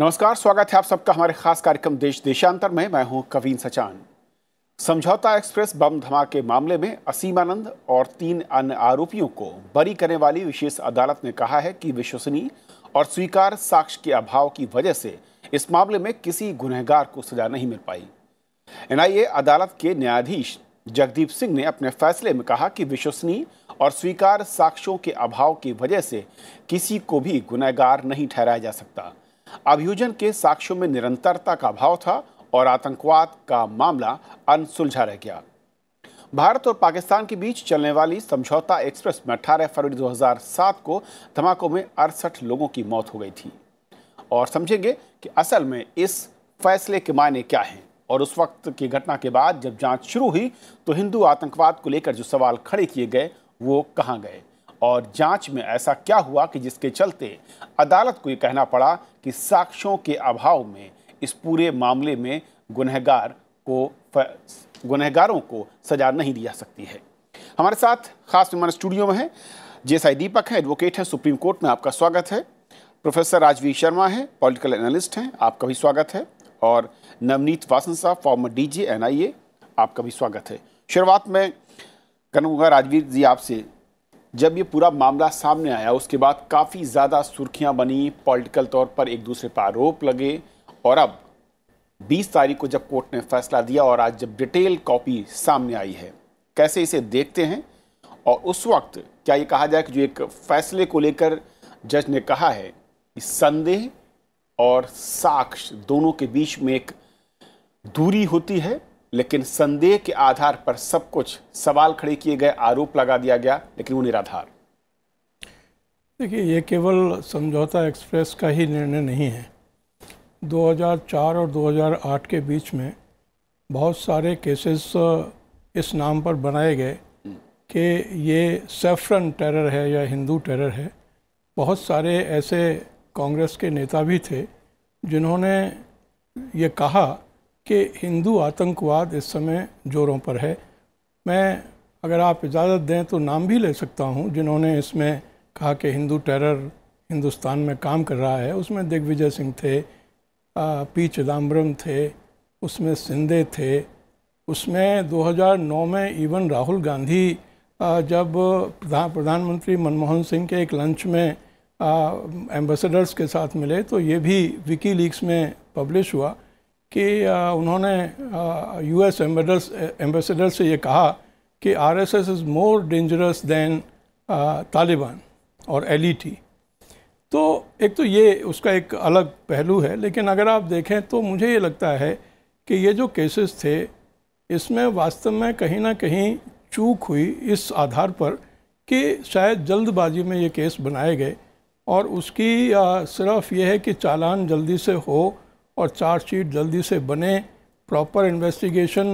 नमस्कार स्वागत है आप सबका हमारे खास कार्यक्रम देश देशांतर में मैं हूं कवीन सचान समझौता एक्सप्रेस बम धमाके मामले में असीमानंद और तीन अन्य आरोपियों को बरी करने वाली विशेष अदालत ने कहा है कि विश्वसनीय और स्वीकार साक्ष्य के अभाव की वजह से इस मामले में किसी गुनहगार को सजा नहीं मिल पाई एनआईए अदालत के न्यायाधीश जगदीप सिंह ने अपने फैसले में कहा कि विश्वसनीय और स्वीकार साक्ष्यों के अभाव की वजह से किसी को भी गुनहगार नहीं ठहराया जा सकता अभियोजन के साक्ष्यों में निरंतरता का अभाव था और आतंकवाद का मामला अनसुलझा रह गया भारत और पाकिस्तान के बीच चलने वाली समझौता एक्सप्रेस में अठारह फरवरी 2007 को धमाकों में अड़सठ लोगों की मौत हो गई थी और समझेंगे कि असल में इस फैसले के मायने क्या हैं और उस वक्त की घटना के बाद जब जांच शुरू हुई तो हिंदू आतंकवाद को लेकर जो सवाल खड़े किए गए वो कहाँ गए और जांच में ऐसा क्या हुआ कि जिसके चलते अदालत को ये कहना पड़ा कि साक्ष्यों के अभाव में इस पूरे मामले में गुनहगार को गुनहगारों को सजा नहीं दी जा सकती है हमारे साथ खास मेहमान स्टूडियो में है जेएसआई दीपक है एडवोकेट है सुप्रीम कोर्ट में आपका स्वागत है प्रोफेसर राजवीर शर्मा है पॉलिटिकल एनालिस्ट हैं आपका भी स्वागत है और नवनीत वासन साहब फॉर्मर डीजी एनआईए आपका भी स्वागत है शुरुआत में करूँगा राजवीर जी आपसे जब ये पूरा मामला सामने आया उसके बाद काफ़ी ज़्यादा सुर्खियां बनी पॉलिटिकल तौर पर एक दूसरे पर आरोप लगे और अब 20 तारीख को जब कोर्ट ने फैसला दिया और आज जब डिटेल कॉपी सामने आई है कैसे इसे देखते हैं और उस वक्त क्या ये कहा जाए कि जो एक फैसले को लेकर जज ने कहा है कि संदेह और साक्ष दोनों के बीच में एक दूरी होती है लेकिन संदेह के आधार पर सब कुछ सवाल खड़े किए गए आरोप लगा दिया गया लेकिन वो निराधार देखिए ये केवल समझौता एक्सप्रेस का ही निर्णय नहीं है 2004 और 2008 के बीच में बहुत सारे केसेस इस नाम पर बनाए गए कि ये सेफ्रन टेरर है या हिंदू टेरर है बहुत सारे ऐसे कांग्रेस के नेता भी थे जिन्होंने ये कहा कि हिंदू आतंकवाद इस समय जोरों पर है मैं अगर आप इजाज़त दें तो नाम भी ले सकता हूं जिन्होंने इसमें कहा कि हिंदू टेरर हिंदुस्तान में काम कर रहा है उसमें दिग्विजय सिंह थे पी चिदम्बरम थे उसमें सिंधे थे उसमें 2009 में इवन राहुल गांधी जब प्रधान प्रधानमंत्री मनमोहन सिंह के एक लंच में एम्बेसडर्स के साथ मिले तो ये भी विकी लीक्स में पब्लिश हुआ कि उन्होंने यू एस एम्बेसडर से ये कहा कि RSS is more dangerous than Taliban और टी e तो एक तो ये उसका एक अलग पहलू है लेकिन अगर आप देखें तो मुझे ये लगता है कि ये जो केसेस थे इसमें वास्तव में कहीं ना कहीं चूक हुई इस आधार पर कि शायद जल्दबाजी में ये केस बनाए गए और उसकी सिर्फ ये है कि चालान जल्दी से हो और चार्जशीट जल्दी से बने प्रॉपर इन्वेस्टिगेशन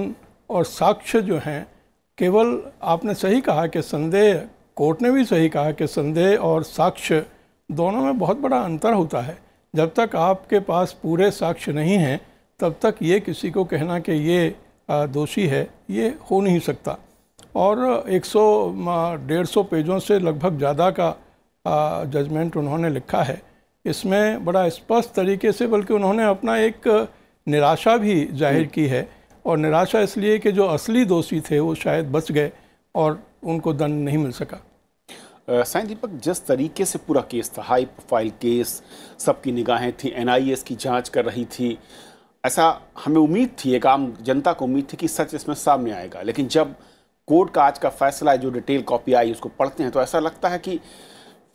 और साक्ष्य जो हैं केवल आपने सही कहा कि संदेह कोर्ट ने भी सही कहा कि संदेह और साक्ष्य दोनों में बहुत बड़ा अंतर होता है जब तक आपके पास पूरे साक्ष्य नहीं हैं तब तक ये किसी को कहना कि ये दोषी है ये हो नहीं सकता और 100 डेढ़ सौ पेजों से लगभग ज़्यादा का जजमेंट उन्होंने लिखा है इसमें बड़ा स्पष्ट तरीके से बल्कि उन्होंने अपना एक निराशा भी जाहिर की है और निराशा इसलिए कि जो असली दोषी थे वो शायद बच गए और उनको दंड नहीं मिल सका साई दीपक जिस तरीके से पूरा केस था हाई प्रोफाइल केस सबकी निगाहें थी एनआईए की जांच कर रही थी ऐसा हमें उम्मीद थी एक आम जनता को उम्मीद थी कि सच इसमें सामने आएगा लेकिन जब कोर्ट का आज का फैसला जो डिटेल कॉपी आई उसको पढ़ते हैं तो ऐसा लगता है कि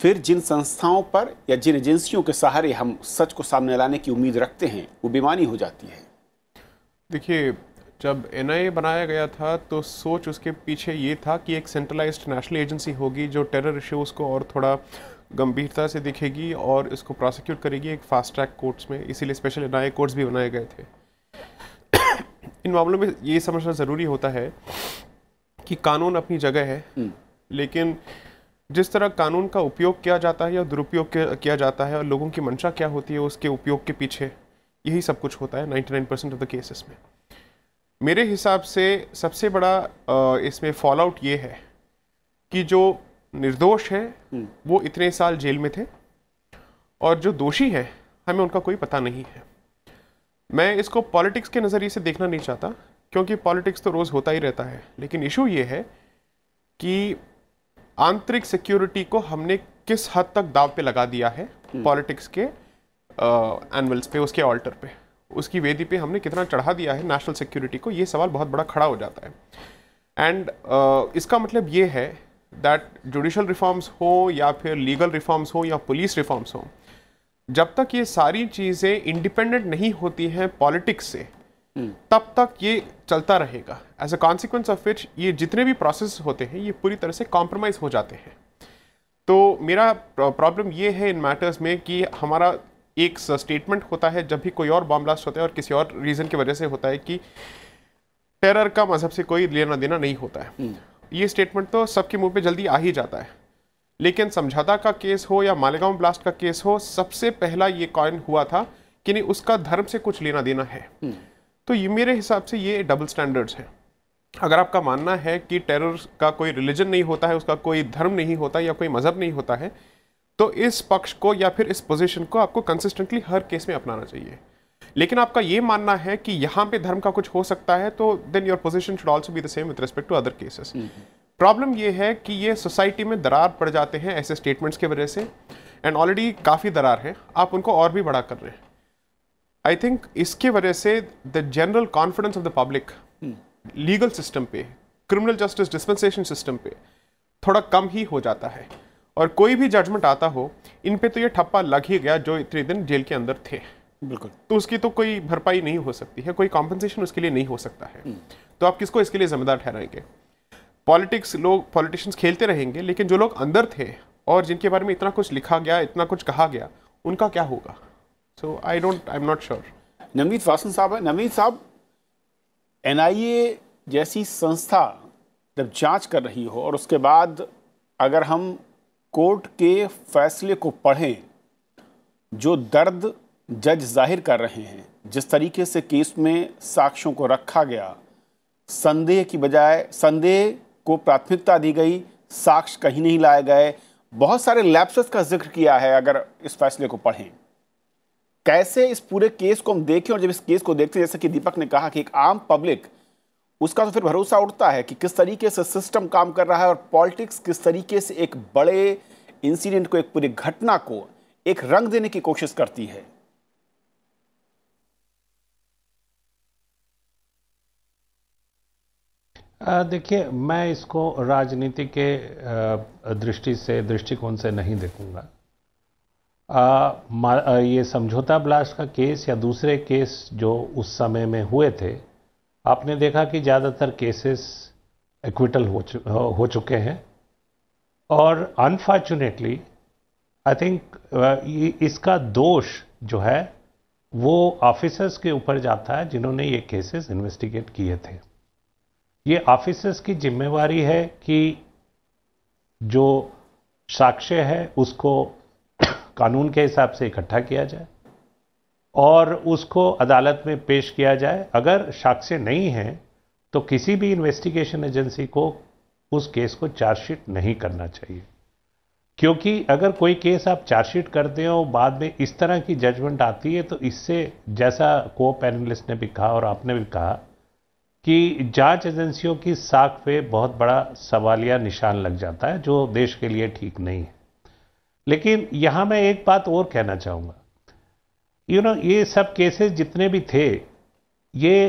फिर जिन संस्थाओं पर या जिन एजेंसियों के सहारे हम सच को सामने लाने की उम्मीद रखते हैं वो बेमानी हो जाती है देखिए जब एन बनाया गया था तो सोच उसके पीछे ये था कि एक सेंट्रलाइज्ड नेशनल एजेंसी होगी जो टेरर इश्यूज़ को और थोड़ा गंभीरता से दिखेगी और इसको प्रोसिक्यूट करेगी एक फास्ट ट्रैक कोर्ट्स में इसीलिए स्पेशल एन कोर्ट्स भी बनाए गए थे इन मामलों में ये समझना ज़रूरी होता है कि कानून अपनी जगह है हम्म। लेकिन जिस तरह कानून का उपयोग किया जाता है या दुरुपयोग किया जाता है और लोगों की मंशा क्या होती है उसके उपयोग के पीछे यही सब कुछ होता है 99 परसेंट ऑफ द केसेस में मेरे हिसाब से सबसे बड़ा इसमें फॉल आउट ये है कि जो निर्दोष है हम्म। वो इतने साल जेल में थे और जो दोषी है हमें उनका कोई पता नहीं है मैं इसको पॉलिटिक्स के नज़रिए से देखना नहीं चाहता क्योंकि पॉलिटिक्स तो रोज़ होता ही रहता है लेकिन इशू ये है कि आंतरिक सिक्योरिटी को हमने किस हद तक दाव पे लगा दिया है हम्म। पॉलिटिक्स के एनवल्स पे उसके ऑल्टर पे उसकी वेदी पे हमने कितना चढ़ा दिया है नेशनल सिक्योरिटी को ये सवाल बहुत बड़ा खड़ा हो जाता है एंड uh, इसका मतलब ये है दैट जुडिशल रिफॉर्म्स हो या फिर लीगल रिफॉर्म्स हो या पुलिस रिफॉर्म्स हो जब तक ये सारी चीज़ें इंडिपेंडेंट नहीं होती हैं पॉलिटिक्स से तब तक ये चलता रहेगा as a consequence of which ये जितने भी प्रोसेस होते हैं ये पूरी तरह से कॉम्प्रोमाइज़ हो जाते हैं तो मेरा प्रॉब्लम ये है इन मैटर्स में कि हमारा एक स्टेटमेंट होता है जब भी कोई और बॉम ब्लास्ट होता है और किसी और रीज़न की वजह से होता है कि टेरर का मजहब मतलब से कोई लेना देना नहीं होता है हम्म। ये स्टेटमेंट तो सबके मुंह पे जल्दी आ ही जाता है लेकिन समझौता का केस हो या मालेगांव ब्लास्ट का केस हो सबसे पहला ये कॉइन हुआ था कि नहीं उसका धर्म से कुछ लेना देना है हम्म। तो ये मेरे हिसाब से ये डबल स्टैंडर्ड्स हैं अगर आपका मानना है कि टेरर का कोई रिलीजन नहीं होता है उसका कोई धर्म नहीं होता या कोई मज़हब नहीं होता है तो इस पक्ष को या फिर इस पोजीशन को आपको कंसिस्टेंटली हर केस में अपनाना चाहिए लेकिन आपका ये मानना है कि यहाँ पे धर्म का कुछ हो सकता है तो then your position should also be the same with respect to other cases problem ये है कि ये सोसाइटी में दरार पड़ जाते हैं ऐसे स्टेटमेंट्स की वजह से एंड ऑलरेडी काफ़ी दरार हैं आप उनको और भी बड़ा कर रहे हैं आई थिंक इसके वजह से the general confidence of the public legal system पे क्रिमिनल जस्टिस डिस्पेंसेशन सिस्टम पे थोड़ा कम ही हो जाता है और कोई भी जजमेंट आता हो इन पे तो ये ठप्पा लग ही गया जो इतने दिन जेल के अंदर थे बिल्कुल तो उसकी तो कोई भरपाई नहीं हो सकती है कोई कॉम्पनसेशन उसके लिए नहीं हो सकता है तो आप किसको इसके लिए जिम्मेदार ठहराएंगे पॉलिटिक्स लोग पॉलिटिशियंस खेलते रहेंगे लेकिन जो लोग अंदर थे और जिनके बारे में इतना कुछ लिखा गया इतना कुछ कहा गया उनका क्या होगा So I don't, I'm not sure. Navneet Vasan साहब है नवनीत साहब एनआईए जैसी संस्था जब जांच कर रही हो और उसके बाद अगर हम कोर्ट के फैसले को पढ़ें जो दर्द जज जाहिर कर रहे हैं जिस तरीके से केस में साक्ष्यों को रखा गया संदेह की बजाय संदेह को प्राथमिकता दी गई साक्ष्य कहीं नहीं लाए गए बहुत सारे लैप्स का जिक्र किया है अगर इस फैसले को पढ़ें कैसे इस पूरे केस को हम देखें और जब इस केस को देखते हैं जैसे कि दीपक ने कहा कि एक आम पब्लिक उसका तो फिर भरोसा उठता है कि किस तरीके से सिस्टम काम कर रहा है और पॉलिटिक्स किस तरीके से एक बड़े इंसिडेंट को एक पूरी घटना को एक रंग देने की कोशिश करती है देखिए मैं इसको राजनीति के दृष्टि से दृष्टिकोण से नहीं देखूंगा आ, ये समझौता ब्लास्ट का केस या दूसरे केस जो उस समय में हुए थे आपने देखा कि ज़्यादातर केसेस एक्विटल हो, चु, हो चुके हैं और अनफॉर्चुनेटली आई थिंक इसका दोष जो है वो ऑफिसर्स के ऊपर जाता है जिन्होंने ये केसेस इन्वेस्टिगेट किए थे ये ऑफिसर्स की जिम्मेवारी है कि जो साक्ष्य है उसको कानून के हिसाब से इकट्ठा किया जाए और उसको अदालत में पेश किया जाए अगर साक्ष्य नहीं हैं तो किसी भी इन्वेस्टिगेशन एजेंसी को उस केस को चार्जशीट नहीं करना चाहिए क्योंकि अगर कोई केस आप चार्जशीट करते हो बाद में इस तरह की जजमेंट आती है तो इससे जैसा को पैनलिस्ट ने भी कहा और आपने भी कहा कि जांच एजेंसियों की साख पे बहुत बड़ा सवालिया निशान लग जाता है जो देश के लिए ठीक नहीं है लेकिन यहां मैं एक बात और कहना चाहूंगा यू नो ये सब केसेस जितने भी थे ये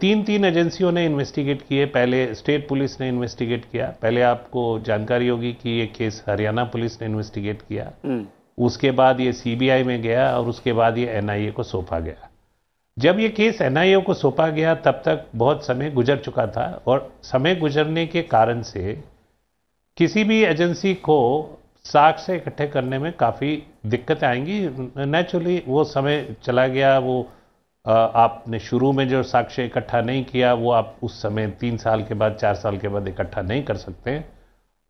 तीन तीन एजेंसियों ने इन्वेस्टिगेट किए पहले स्टेट पुलिस ने इन्वेस्टिगेट किया पहले आपको जानकारी होगी कि ये केस हरियाणा पुलिस ने इन्वेस्टिगेट किया हम्म। उसके बाद ये सीबीआई में गया और उसके बाद ये एनआईए को सौंपा गया जब ये केस एनआईए को सौंपा गया तब तक बहुत समय गुजर चुका था और समय गुजरने के कारण से किसी भी एजेंसी को साग से इकट्ठे करने में काफ़ी दिक्कतें आएंगी नेचुरली वो समय चला गया वो आपने शुरू में जो साक्ष्य इकट्ठा नहीं किया वो आप उस समय तीन साल के बाद चार साल के बाद इकट्ठा नहीं कर सकते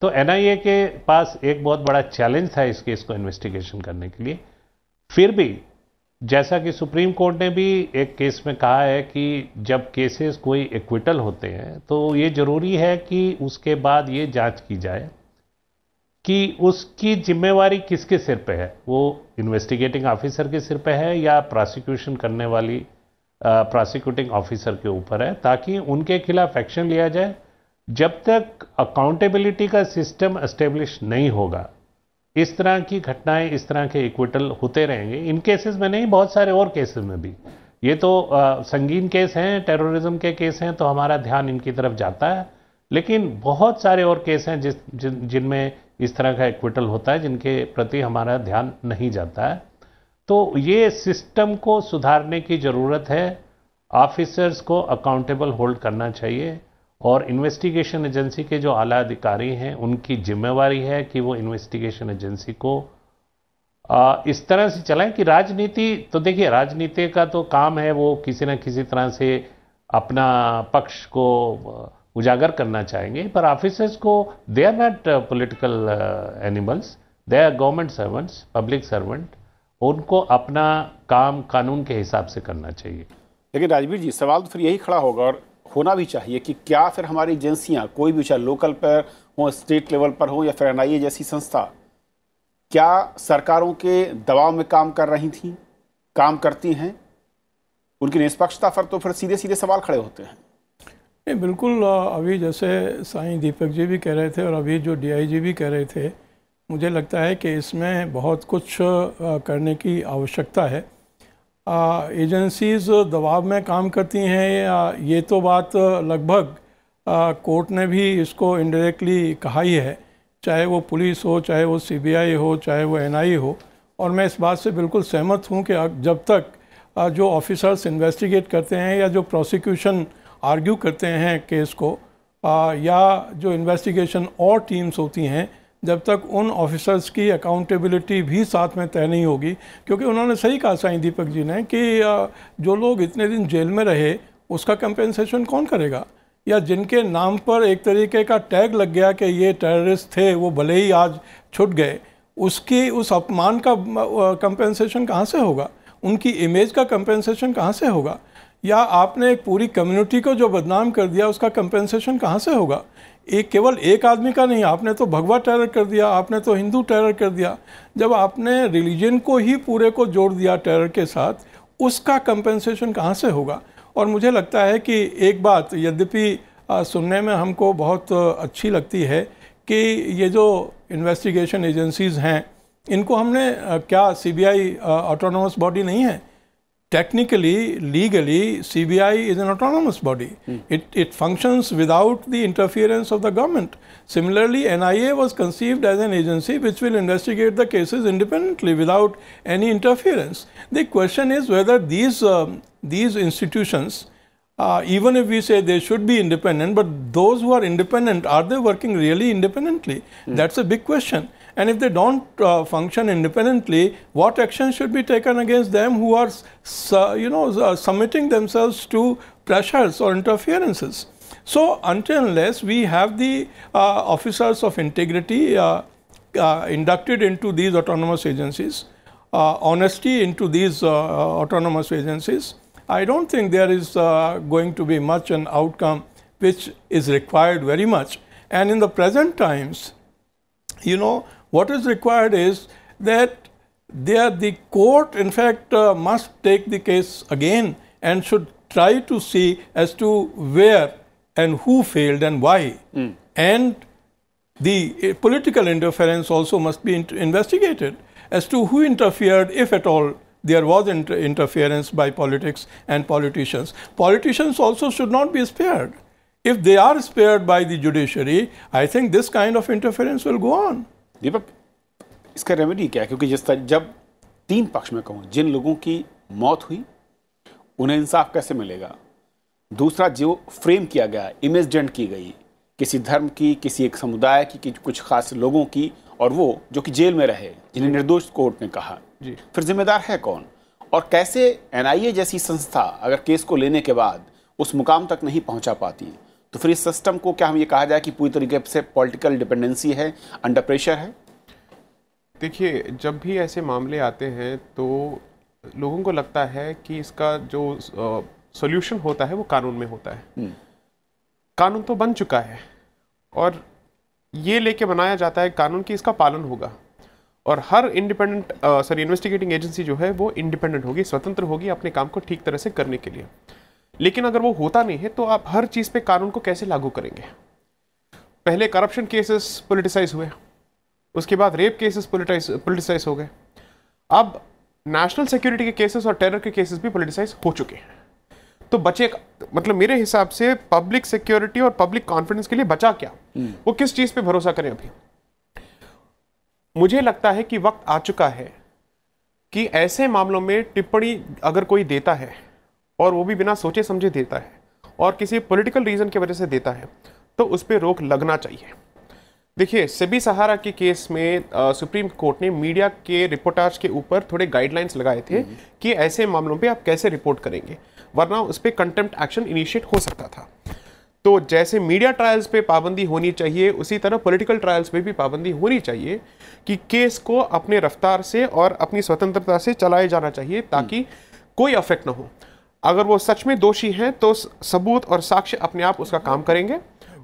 तो एन के पास एक बहुत बड़ा चैलेंज था इस केस को इन्वेस्टिगेशन करने के लिए फिर भी जैसा कि सुप्रीम कोर्ट ने भी एक केस में कहा है कि जब केसेस कोई एक्विटल होते हैं तो ये ज़रूरी है कि उसके बाद ये जांच की जाए कि उसकी जिम्मेवारी किसके सिर पे है वो इन्वेस्टिगेटिंग ऑफिसर के सिर पे है या प्रोसिक्यूशन करने वाली प्रोसिक्यूटिंग ऑफिसर के ऊपर है ताकि उनके खिलाफ एक्शन लिया जाए जब तक अकाउंटेबिलिटी का सिस्टम एस्टेब्लिश नहीं होगा इस तरह की घटनाएं इस तरह के इक्विटल होते रहेंगे इन केसेस में नहीं बहुत सारे और केसेस में भी ये तो आ, संगीन केस हैं टेररिज्म के केस हैं तो हमारा ध्यान इनकी तरफ जाता है लेकिन बहुत सारे और केस हैं जिस जिनमें इस तरह का इक्विटल होता है जिनके प्रति हमारा ध्यान नहीं जाता है तो ये सिस्टम को सुधारने की ज़रूरत है ऑफिसर्स को अकाउंटेबल होल्ड करना चाहिए और इन्वेस्टिगेशन एजेंसी के जो आला अधिकारी हैं उनकी जिम्मेवारी है कि वो इन्वेस्टिगेशन एजेंसी को आ, इस तरह से चलाएं कि राजनीति तो देखिए राजनीति का तो काम है वो किसी न किसी तरह से अपना पक्ष को उजागर करना चाहेंगे पर ऑफिसर्स को they are not political animals they are government servants public servant उनको अपना काम कानून के हिसाब से करना चाहिए लेकिन राजवीर जी सवाल तो फिर यही खड़ा होगा और होना भी चाहिए कि क्या फिर हमारी एजेंसियां कोई भी चाहे लोकल पर हों स्टेट लेवल पर हों या फिर एन जैसी संस्था क्या सरकारों के दबाव में काम कर रही थी काम करती हैं उनकी निष्पक्षता पर तो फिर सीधे सीधे सवाल खड़े होते हैं नहीं बिल्कुल अभी जैसे साईं दीपक जी भी कह रहे थे और अभी जो डीआईजी भी कह रहे थे मुझे लगता है कि इसमें बहुत कुछ करने की आवश्यकता है एजेंसीज दबाव में काम करती हैं ये तो बात लगभग कोर्ट ने भी इसको इनडायरेक्टली कहा ही है चाहे वो पुलिस हो चाहे वो सीबीआई हो चाहे वो एनआई हो और मैं इस बात से बिल्कुल सहमत हूँ कि जब तक जो ऑफिसर्स इन्वेस्टिगेट करते हैं या जो प्रोसिक्यूशन आर्ग्यू करते हैं केस को आ, या जो इन्वेस्टिगेशन और टीम्स होती हैं जब तक उन ऑफिसर्स की अकाउंटेबिलिटी भी साथ में तय नहीं होगी क्योंकि उन्होंने सही कहा साई दीपक जी ने कि आ, जो लोग इतने दिन जेल में रहे उसका कंपेंसेशन कौन करेगा या जिनके नाम पर एक तरीके का टैग लग गया कि ये टेररिस्ट थे वो भले ही आज छुट गए उसकी उस अपमान का कंपेंसेशन कहाँ से होगा उनकी इमेज का कंपेंसेशन कहाँ से होगा या आपने एक पूरी कम्युनिटी को जो बदनाम कर दिया उसका कंपेंसेशन कहाँ से होगा एक केवल एक आदमी का नहीं आपने तो भगवा टेरर कर दिया आपने तो हिंदू टेरर कर दिया जब आपने रिलीजन को ही पूरे को जोड़ दिया टेरर के साथ उसका कंपेंसेशन कहाँ से होगा और मुझे लगता है कि एक बात यद्यपि सुनने में हमको बहुत अच्छी लगती है कि ये जो इन्वेस्टिगेशन एजेंसीज़ हैं इनको हमने क्या सीबीआई ऑटोनोमस बॉडी नहीं है technically, legally, CBI is an autonomous body. Mm. It, it functions without the interference of the government. Similarly, NIA was conceived as an agency which will investigate the cases independently without any interference. The question is whether these, um, these institutions, uh, even if we say they should be independent, but those who are independent, are they working really independently? Mm. That's a big question. And if they don't uh, function independently, what action should be taken against them who are, you know, uh, submitting themselves to pressures or interferences? So until unless we have the uh, officers of integrity uh, uh, inducted into these autonomous agencies, uh, honesty into these uh, autonomous agencies, I don't think there is going to be much an outcome which is required very much. And in the present times, you know, what is required is that there the court in fact uh, must take the case again and should try to see as to where and who failed and why. Mm. And the uh, political interference also must be in investigated as to who interfered, if at all there was inter interference by politics and politicians. Politicians also should not be spared. If they are spared by the judiciary, I think this kind of interference will go on. दीपक इसका remedy क्या है क्योंकि जिस तरह जब तीन पक्ष में कहूँ जिन लोगों की मौत हुई उन्हें इंसाफ कैसे मिलेगा दूसरा जो फ्रेम किया गया इमेज इमेजडेंट की गई किसी धर्म की किसी एक समुदाय की, की कुछ खास लोगों की और वो जो कि जेल में रहे जिन्हें निर्दोष कोर्ट ने कहा जी फिर जिम्मेदार है कौन और कैसे एनआईए जैसी संस्था अगर केस को लेने के बाद उस मुकाम तक नहीं पहुंचा पाती तो फिर इस सिस्टम को क्या हम ये कहा जाए कि पूरी तरीके से पॉलिटिकल डिपेंडेंसी है अंडर प्रेशर है देखिए जब भी ऐसे मामले आते हैं तो लोगों को लगता है कि इसका जो सॉल्यूशन होता है वो कानून में होता है हम्म। कानून तो बन चुका है और ये लेके बनाया जाता है कानून कि इसका पालन होगा और हर इंडिपेंडेंट सॉरी इन्वेस्टिगेटिंग एजेंसी जो है वो इंडिपेंडेंट होगी स्वतंत्र होगी अपने काम को ठीक तरह से करने के लिए लेकिन अगर वो होता नहीं है तो आप हर चीज़ पे कानून को कैसे लागू करेंगे पहले करप्शन केसेस पोलिटिसाइज हुए उसके बाद रेप केसेस पोलिटाइज पोलिटिसाइज हो गए अब नेशनल सिक्योरिटी के केसेस और टेरर के केसेस भी पोलिटिसाइज हो चुके हैं तो बचे मतलब मेरे हिसाब से पब्लिक सिक्योरिटी और पब्लिक कॉन्फिडेंस के लिए बचा क्या हम्म। वो किस चीज़ पे भरोसा करें अभी मुझे लगता है कि वक्त आ चुका है कि ऐसे मामलों में टिप्पणी अगर कोई देता है और वो भी बिना सोचे समझे देता है और किसी पॉलिटिकल रीज़न की वजह से देता है तो उस पर रोक लगना चाहिए देखिए सभी सहारा के केस में आ, सुप्रीम कोर्ट ने मीडिया के रिपोर्टाज के ऊपर थोड़े गाइडलाइंस लगाए थे हम्म। कि ऐसे मामलों पे आप कैसे रिपोर्ट करेंगे वरना उस पर कंटेम्प्ट एक्शन इनिशिएट हो सकता था तो जैसे मीडिया ट्रायल्स पे पाबंदी होनी चाहिए उसी तरह पॉलिटिकल ट्रायल्स पे भी पाबंदी होनी चाहिए कि केस को अपने रफ्तार से और अपनी स्वतंत्रता से चलाया जाना चाहिए ताकि हम्म। कोई अफेक्ट ना हो अगर वो सच में दोषी हैं तो सबूत और साक्ष्य अपने आप उसका काम करेंगे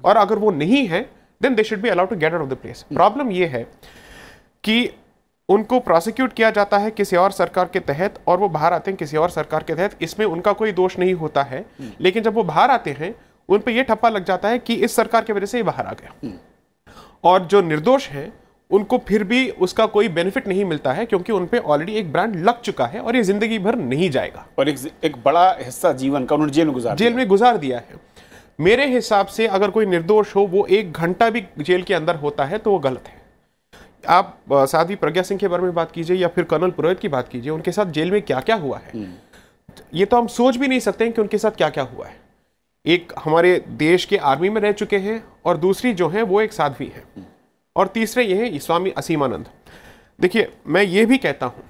और अगर वो नहीं है then they should be allowed to get out of the place problem ये है कि उनको प्रोसिक्यूट किया जाता है किसी और सरकार के तहत और वो बाहर आते हैं किसी और सरकार के तहत इसमें उनका कोई दोष नहीं होता है लेकिन जब वो बाहर आते हैं उन पर यह ठप्पा लग जाता है कि इस सरकार की वजह से ये बाहर आ गया और जो निर्दोष है उनको फिर भी उसका कोई बेनिफिट नहीं मिलता है क्योंकि उन पर ऑलरेडी एक ब्रांड लग चुका है और ये ज़िंदगी भर नहीं जाएगा और एक एक बड़ा हिस्सा जीवन का उन्होंने जेल में गुजार जेल में गुजार दिया है मेरे हिसाब से अगर कोई निर्दोष हो वो एक घंटा भी जेल के अंदर होता है तो वो गलत है आप साधी प्रज्ञा सिंह के बारे में बात कीजिए या फिर कर्नल पुरोहित की बात कीजिए उनके साथ जेल में क्या क्या हुआ है हम्म। ये तो हम सोच भी नहीं सकते हैं कि उनके साथ क्या क्या हुआ है एक हमारे देश के आर्मी में रह चुके हैं और दूसरी जो है वो एक साध्वी है और तीसरे ये हैं स्वामी असीमानंद देखिए मैं ये भी कहता हूँ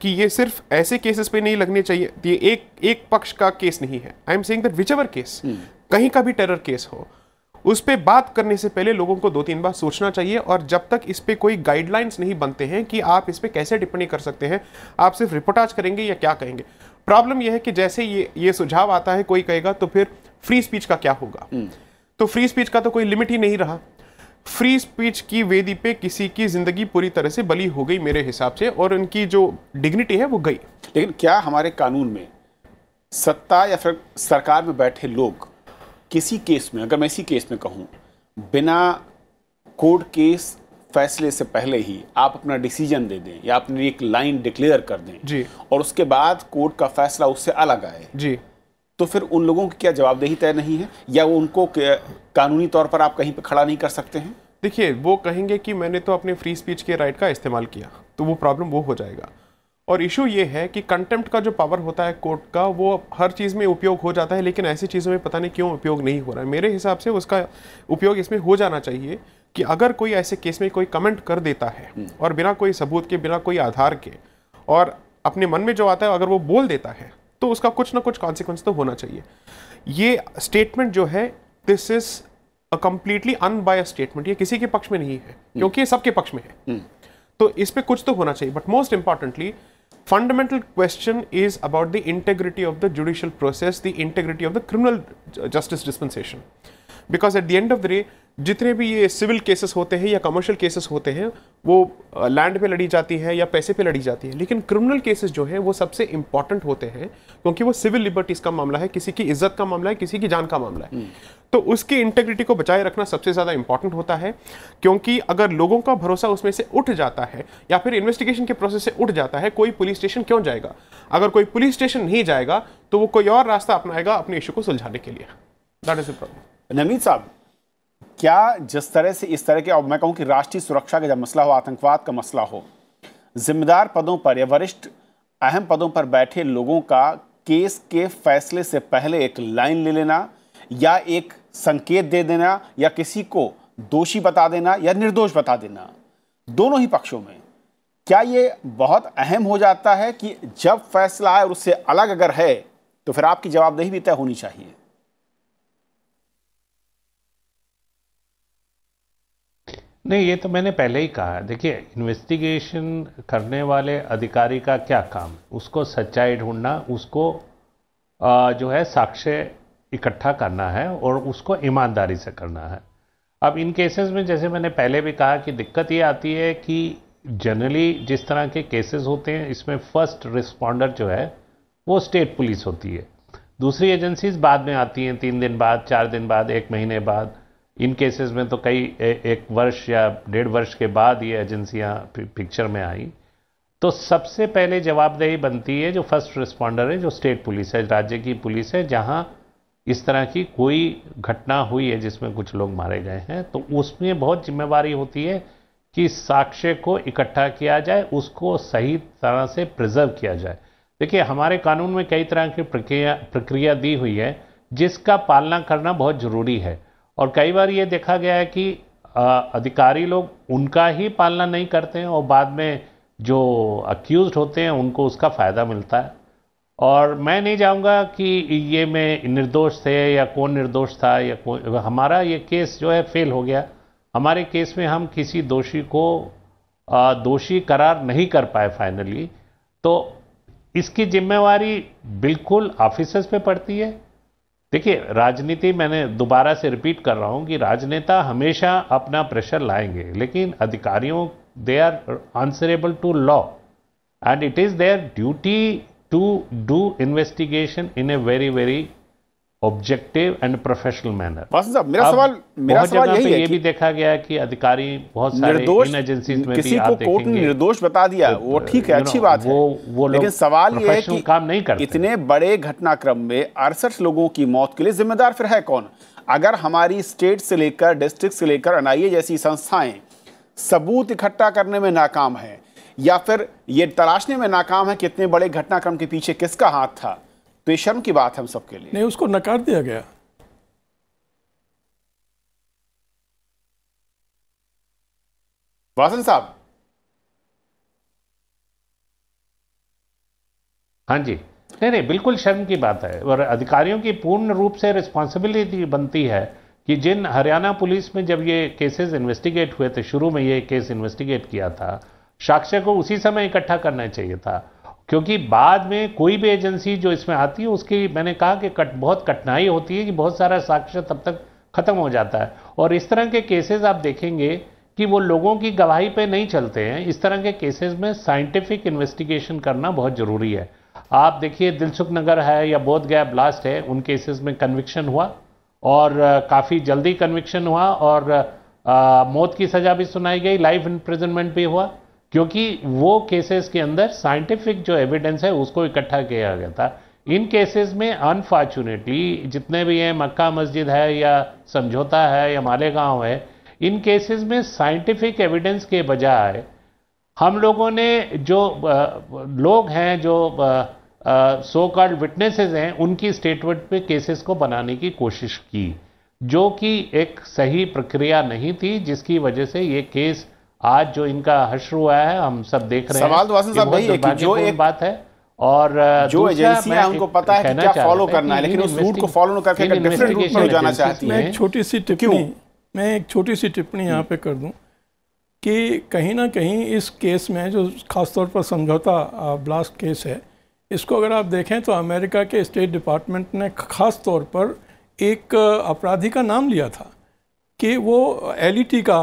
कि ये सिर्फ ऐसे केसेस पे नहीं लगने चाहिए ये एक एक पक्ष का केस नहीं है I am saying that whichever case कहीं का भी टेरर केस हो उस पर बात करने से पहले लोगों को दो तीन बार सोचना चाहिए और जब तक इस पर कोई गाइडलाइंस नहीं बनते हैं कि आप इस पर कैसे टिप्पणी कर सकते हैं आप सिर्फ रिपोर्टाज करेंगे या क्या कहेंगे प्रॉब्लम यह है कि जैसे ये ये सुझाव आता है कोई कहेगा तो फिर फ्री स्पीच का क्या होगा hmm. तो फ्री स्पीच का तो कोई लिमिट ही नहीं रहा फ्री स्पीच की वेदी पे किसी की ज़िंदगी पूरी तरह से बली हो गई मेरे हिसाब से और उनकी जो डिग्निटी है वो गई लेकिन क्या हमारे कानून में सत्ता या फिर सरकार में बैठे लोग किसी केस में अगर मैं इसी केस में कहूँ बिना कोर्ट केस फैसले से पहले ही आप अपना डिसीजन दे दें या अपनी एक लाइन डिक्लेयर कर दें जी और उसके बाद कोर्ट का फैसला उससे अलग आए जी तो फिर उन लोगों की क्या जवाबदेही तय नहीं है या वो उनको कानूनी तौर पर आप कहीं पर खड़ा नहीं कर सकते हैं देखिए वो कहेंगे कि मैंने तो अपने फ्री स्पीच के राइट का इस्तेमाल किया तो वो प्रॉब्लम वो हो जाएगा और इशू ये है कि कंटेम्प्ट का जो पावर होता है कोर्ट का वो हर चीज़ में उपयोग हो जाता है लेकिन ऐसी चीज़ों में पता नहीं क्यों उपयोग नहीं हो रहा है मेरे हिसाब से उसका उपयोग इसमें हो जाना चाहिए कि अगर कोई ऐसे केस में कोई कमेंट कर देता है हम्म। और बिना कोई सबूत के बिना कोई आधार के और अपने मन में जो आता है अगर वो बोल देता है तो उसका कुछ ना कुछ कॉन्सिक्वेंस तो होना चाहिए ये स्टेटमेंट जो है this is a completely unbiased statement ये किसी के पक्ष में नहीं है हम्म। क्योंकि ये सबके पक्ष में है हम्म। तो इस पर कुछ तो होना चाहिए but most importantly fundamental question is about the integrity of the judicial process the integrity of the criminal justice dispensation because at the end of the day जितने भी ये सिविल केसेस होते हैं या कमर्शियल केसेस होते हैं वो land पे लड़ी जाती है या पैसे पे लड़ी जाती है लेकिन क्रिमिनल केसेस जो है वो सबसे इंपॉर्टेंट होते हैं क्योंकि वो सिविल लिबर्टीज़ का मामला है किसी की इज्जत का मामला है किसी की जान का मामला है तो उसकी इंटेग्रिटी को बचाए रखना सबसे ज़्यादा इंपॉर्टेंट होता है क्योंकि अगर लोगों का भरोसा उसमें से उठ जाता है या फिर इन्वेस्टिगेशन के प्रोसेस से उठ जाता है कोई पुलिस स्टेशन क्यों जाएगा अगर कोई पुलिस स्टेशन नहीं जाएगा तो वो कोई और रास्ता अपनाएगा अपने इशू को सुलझाने के लिए that is a problem Naveen साहब क्या जिस तरह से इस तरह के और मैं कहूँ कि राष्ट्रीय सुरक्षा का जब मसला हो आतंकवाद का मसला हो जिम्मेदार पदों पर या वरिष्ठ अहम पदों पर बैठे लोगों का केस के फैसले से पहले एक लाइन ले लेना या एक संकेत दे देना या किसी को दोषी बता देना या निर्दोष बता देना दोनों ही पक्षों में क्या ये बहुत अहम हो जाता है कि जब फैसला आए और उससे अलग अगर है तो फिर आपकी जवाबदेही भी तय होनी चाहिए नहीं ये तो मैंने पहले ही कहा देखिए इन्वेस्टिगेशन करने वाले अधिकारी का क्या काम उसको सच्चाई ढूंढना उसको आ, जो है साक्ष्य इकट्ठा करना है और उसको ईमानदारी से करना है अब इन केसेस में जैसे मैंने पहले भी कहा कि दिक्कत ये आती है कि जनरली जिस तरह के केसेस होते हैं इसमें फर्स्ट रिस्पॉन्डर जो है वो स्टेट पुलिस होती है दूसरी एजेंसीज बाद में आती हैं तीन दिन बाद चार दिन बाद एक महीने बाद इन केसेस में तो कई एक वर्ष या डेढ़ वर्ष के बाद ये एजेंसियां पिक्चर में आई तो सबसे पहले जवाबदेही बनती है जो फर्स्ट रिस्पॉन्डर है जो स्टेट पुलिस है राज्य की पुलिस है जहां इस तरह की कोई घटना हुई है जिसमें कुछ लोग मारे गए हैं तो उसमें बहुत जिम्मेवारी होती है कि साक्ष्य को इकट्ठा किया जाए उसको सही तरह से प्रिजर्व किया जाए देखिए हमारे कानून में कई तरह की प्रक्रिया प्रक्रिया दी हुई है जिसका पालना करना बहुत ज़रूरी है और कई बार ये देखा गया है कि अधिकारी लोग उनका ही पालना नहीं करते हैं और बाद में जो अक्यूज़ होते हैं उनको उसका फ़ायदा मिलता है और मैं नहीं जाऊंगा कि ये मैं निर्दोष थे या कौन निर्दोष था या कौन हमारा ये केस जो है फेल हो गया हमारे केस में हम किसी दोषी को दोषी करार नहीं कर पाए फाइनली तो इसकी जिम्मेवारी बिल्कुल ऑफिसर्स पे पड़ती है देखिए राजनीति मैंने दोबारा से रिपीट कर रहा हूँ कि राजनेता हमेशा अपना प्रेशर लाएंगे लेकिन अधिकारियों they are answerable to law and it is their duty to do investigation in a very very objective and professional manner मेरा सवाल मेरा सवाल यही है ये भी देखा गया कि अधिकारी बहुत सारे इन एजेंसीज में किसी को कोर्ट ने निर्दोष बता दिया तो, वो ठीक है अच्छी बात वो है वो लेकिन सवाल ये है कि काम नहीं कर इतने बड़े घटनाक्रम में अड़सठ लोगों की मौत के लिए जिम्मेदार फिर है कौन अगर हमारी स्टेट से लेकर डिस्ट्रिक्ट से लेकर एन जैसी संस्थाएं सबूत इकट्ठा करने में नाकाम है या फिर ये तलाशने में नाकाम है कि इतने बड़े घटनाक्रम के पीछे किसका हाथ था तो ये शर्म की बात है हम सबके लिए नहीं उसको नकार दिया गया वासन साहब हाँ जी नहीं नहीं बिल्कुल शर्म की बात है और अधिकारियों की पूर्ण रूप से रिस्पॉन्सिबिलिटी बनती है कि जिन हरियाणा पुलिस में जब ये केसेस इन्वेस्टिगेट हुए थे शुरू में ये केस इन्वेस्टिगेट किया था साक्ष्य को उसी समय इकट्ठा करना चाहिए था क्योंकि बाद में कोई भी एजेंसी जो इसमें आती है उसकी मैंने कहा कि कट बहुत कठिनाई होती है कि बहुत सारा साक्ष्य तब तक ख़त्म हो जाता है और इस तरह के केसेस आप देखेंगे कि वो लोगों की गवाही पे नहीं चलते हैं इस तरह के केसेस में साइंटिफिक इन्वेस्टिगेशन करना बहुत ज़रूरी है आप देखिए दिलसुख नगर है या बोध गया ब्लास्ट है उन केसेस में कन्विक्शन हुआ और काफ़ी जल्दी कन्विक्शन हुआ और आ, मौत की सज़ा भी सुनाई गई लाइफ इंप्रिजनमेंट भी हुआ क्योंकि वो केसेस के अंदर साइंटिफिक जो एविडेंस है उसको इकट्ठा किया गया था इन केसेस में अनफॉर्चुनेटली जितने भी हैं मक्का मस्जिद है या समझौता है या मालेगांव है इन केसेस में साइंटिफिक एविडेंस के बजाय हम लोगों ने जो लोग हैं जो सो कॉल्ड विटनेसेस हैं उनकी स्टेटमेंट पे केसेस को बनाने की कोशिश की जो कि एक सही प्रक्रिया नहीं थी जिसकी वजह से ये केस आज जो इनका हश्र हुआ है हम सब देख रहे सवाल हैं सवाल तो वासन साहब है कि जो एक बात है और जो एजेंसी है उनको पता है क्या फॉलो करना है लेकिन उस रूट को फॉलो करके डिफरेंट रूट पर जाना चाहती है छोटी सी टिप्पणी मैं एक छोटी सी टिप्पणी यहाँ पे कर दूं कि कहीं ना कहीं इस केस में जो खासतौर पर समझौता ब्लास्ट केस है इसको अगर आप देखें तो अमेरिका के स्टेट डिपार्टमेंट ने खास तौर पर एक अपराधी का नाम लिया था कि वो एल e का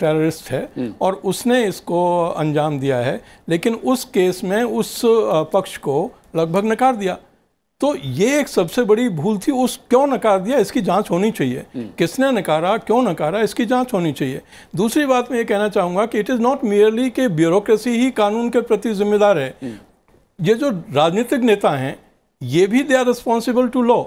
टेररिस्ट है हम्म। और उसने इसको अंजाम दिया है लेकिन उस केस में उस पक्ष को लगभग नकार दिया तो ये एक सबसे बड़ी भूल थी उस क्यों नकार दिया इसकी जांच होनी चाहिए हम्म। किसने नकारा क्यों नकारा इसकी जांच होनी चाहिए दूसरी बात मैं ये कहना चाहूँगा कि इट इज़ नॉट मेयरली कि ब्यूरोक्रेसी ही कानून के प्रति जिम्मेदार है हम्म। ये जो राजनीतिक नेता हैं ये भी they are responsible to law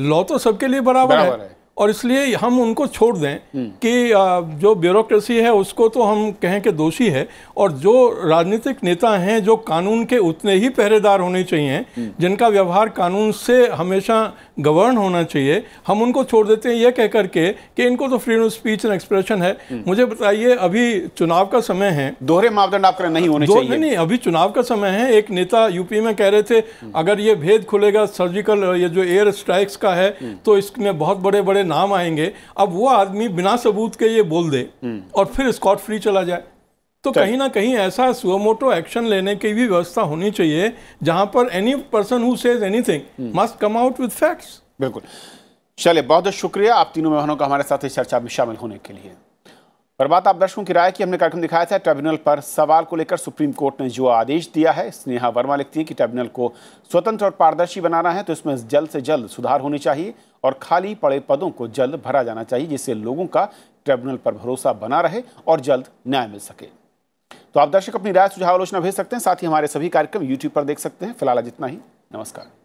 law तो सबके लिए बराबर, बराबर है, है। और इसलिए हम उनको छोड़ दें हम्म। कि जो ब्यूरोक्रेसी है उसको तो हम कहें कि दोषी है और जो राजनीतिक नेता हैं जो कानून के उतने ही पहरेदार होने चाहिए हम्म। जिनका व्यवहार कानून से हमेशा गवर्न होना चाहिए हम उनको छोड़ देते हैं यह कह के कि इनको तो freedom of speech and expression है हम्म। मुझे बताइए अभी चुनाव का समय है दोहरे मापदंड आप नहीं होने चाहिए नहीं अभी चुनाव का समय है एक नेता यूपी में कह रहे थे हम्म। अगर ये भेद खुलेगा सर्जिकल ये जो एयर स्ट्राइक्स का है हम्म। तो इसमें बहुत बड़े बड़े नाम आएंगे अब वो आदमी बिना सबूत के ये बोल दे और फिर स्कॉट फ्री चला जाए तो कहीं ना कहीं ऐसा सुअमोटो एक्शन लेने की भी व्यवस्था होनी चाहिए जहां पर any person who says anything must come out with facts बिल्कुल चलिए बहुत बहुत शुक्रिया आप तीनों मेहमानों का हमारे साथ इस चर्चा में शामिल होने के लिए पर बात आप दर्शकों की राय की हमने कार्यक्रम दिखाया था ट्रिब्यूनल पर सवाल को लेकर सुप्रीम कोर्ट ने जो आदेश दिया है स्नेहा वर्मा लिखती है कि ट्रिब्यूनल को स्वतंत्र और पारदर्शी बनाना है तो इसमें जल्द से जल्द सुधार होनी चाहिए और खाली पड़े पदों को जल्द भरा जाना चाहिए जिससे लोगों का ट्रिब्यूनल पर भरोसा बना रहे और जल्द न्याय मिल सके तो आप दर्शक अपनी राय सुझाव आलोचना भेज सकते हैं साथ ही हमारे सभी कार्यक्रम यूट्यूब पर देख सकते हैं फिलहाल इतना ही नमस्कार